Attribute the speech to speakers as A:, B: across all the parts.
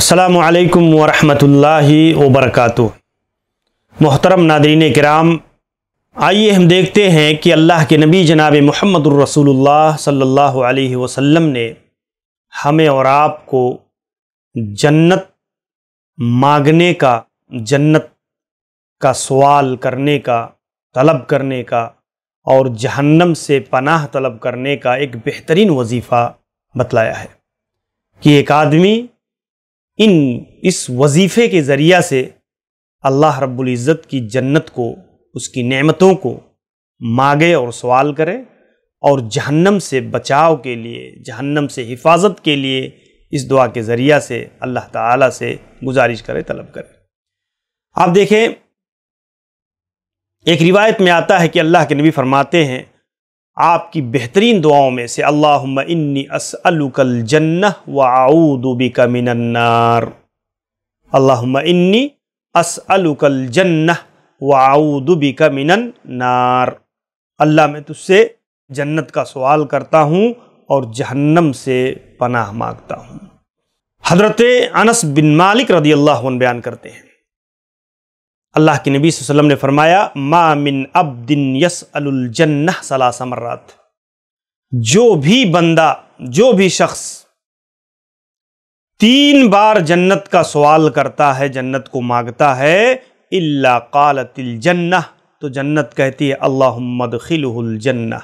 A: अल्लाम वरहमल वबरक मोहतरम नादरीन कराम आइए हम देखते हैं कि अल्लाह के नबी जनाब महमद रसूलुल्लाह सल्लल्लाहु अलैहि वसल्लम ने हमें और आपको जन्नत मांगने का जन्नत का सवाल करने का तलब करने का और जहन्नम से पनाह तलब करने का एक बेहतरीन वजीफ़ा बतलाया है कि एक आदमी इन इस वजीफ़े के ज़रिया से अल्लाह रब्बुल इज़्ज़त की जन्नत को उसकी नेमतों को मांगे और सवाल करें और जहन्नम से बचाव के लिए जहन्नम से हिफाजत के लिए इस दुआ के ज़रिया से अल्लाह ताला से गुजारिश करें तलब करें आप देखें एक रिवायत में आता है कि अल्लाह के नबी फरमाते हैं आपकी बेहतरीन दुआओं में से अल्लाहुम्म इन्नी असअलुकल जन्नह व आऊदुबिका नार अल्लाह इन्नी असअलुकल जन्नह व आऊदुबिका मिनन नार अल्लाह मैं तुझसे जन्नत का सवाल करता हूँ और जहन्नम से पनाह मांगता हूँ हजरत अनस बिन मालिक रदी अल्लाह बयान करते हैं अल्लाह के नबी वसल्लम ने फरमाया मामिन अब दिन यस अलजन्ना सलासमर्रात जो भी बंदा जो भी शख्स तीन बार जन्नत का सवाल करता है जन्नत को मांगता है इल्ला कालतिल जन्ना तो जन्नत कहती है अल्लाह खिलहुल जन्ना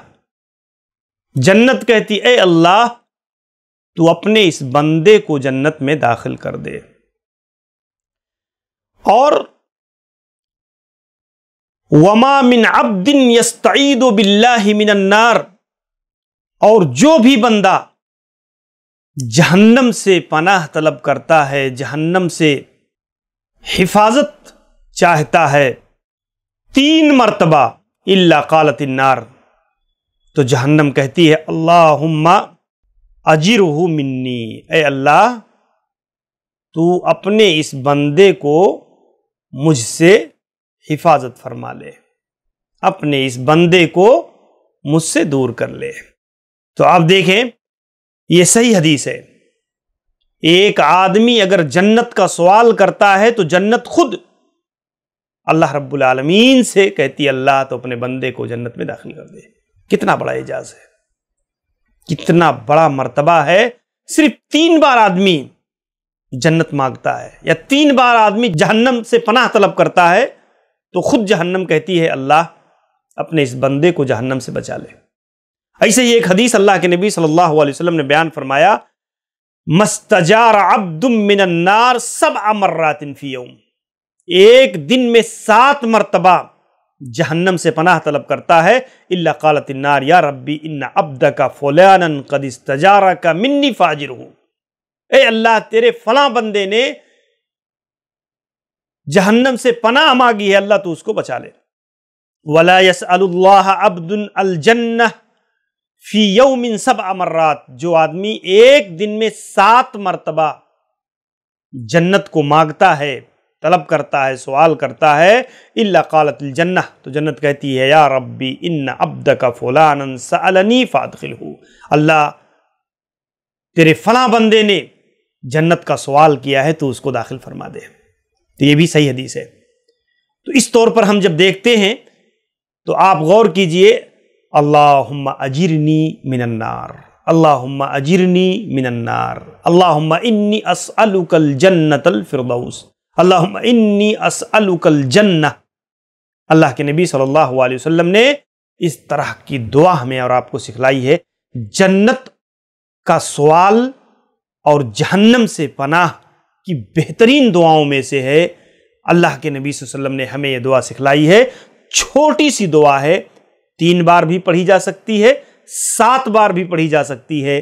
A: जन्नत कहती है अल्लाह तू अपने इस बंदे को जन्नत में दाखिल कर दे और वमा मिन अब्दिन यस्तईद बिल्लामिनार और जो भी बंदा जहन्नम से पनाह तलब करता है जहन्नम से हिफाजत चाहता है तीन मरतबा इल्ला कालत नार तो जहन्नम कहती है अल्लाहुम्मा अजिर मिन्नी ए अल्लाह तू अपने इस बंदे को मुझसे हिफाजत फरमा ले अपने इस बंदे को मुझसे दूर कर ले तो आप देखें यह सही हदीस है एक आदमी अगर जन्नत का सवाल करता है तो जन्नत खुद अल्लाह रब्बुल आलमीन से कहती अल्लाह तो अपने बंदे को जन्नत में दाखिल कर दे कितना बड़ा एजाज है कितना बड़ा मर्तबा है सिर्फ तीन बार आदमी जन्नत मांगता है या तीन बार आदमी जहन्नम से पनाह तलब करता है तो खुद जहन्नम कहती है अल्लाह अपने इस बंदे को जहन्नम से बचा ले ऐसे ही एक हदीस अल्लाह के नबी सल्लल्लाहु अलैहि वसल्लम ने बयान फरमाया मस्तजार अब्दुमिनार सब अमर्रातिन फ़ीम एक दिन में सात मरतबा जहन्नम से पनाह तलब करता है इल्ला नार या रब्बी इन अब्द का फोलान कदिस तजारा का मिन्नी फाजिर हूँ ए अल्लाह तेरे फला बंदे ने जहन्नम से पनाह मांगी है अल्लाह तो उसको बचा ले वला अब्दुल फी यौमिन सब अमर्रात जो आदमी एक दिन में सात मरतबा जन्नत को मांगता है तलब करता है सवाल करता है इल्ला कालत जन्ना तो जन्नत कहती है या रब्बी इन अब्द का फलान सलनी फादखिल अल्लाह तेरे फला बंदे ने जन्नत का सवाल किया है तो उसको दाखिल फरमा दे तो ये भी सही हदीस है तो इस तौर पर हम जब देखते हैं तो आप गौर कीजिए अल्लाह अजीरनी मिनन्नार अल्लाह अजीरनी मिनन्नार अल्लाह इन्नी असअलुकल जन्नतल फिरदौस अल्लाह इन्नी अलुकल जन्न अल्लाह के नबी सल्लल्लाहु अलैहि वसल्लम ने इस तरह की दुआ हमें और आपको सिखलाई है जन्नत का सवाल और जहन्नम से पनाह की बेहतरीन दुआओं में से है अल्लाह के नबी वसल्लम ने हमें यह दुआ सिखलाई है छोटी सी दुआ है तीन बार भी पढ़ी जा सकती है सात बार भी पढ़ी जा सकती है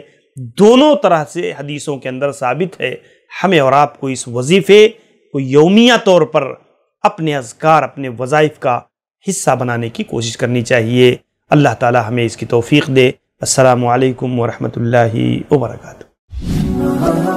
A: दोनों तरह से हदीसों के अंदर साबित है हमें और आपको इस वजीफ़े को यौमिया तौर पर अपने अजकार अपने वज़ाइफ का हिस्सा बनाने की कोशिश करनी चाहिए अल्लाह ताला हमें इसकी तौफीक दे असलकम वरहमल वर्का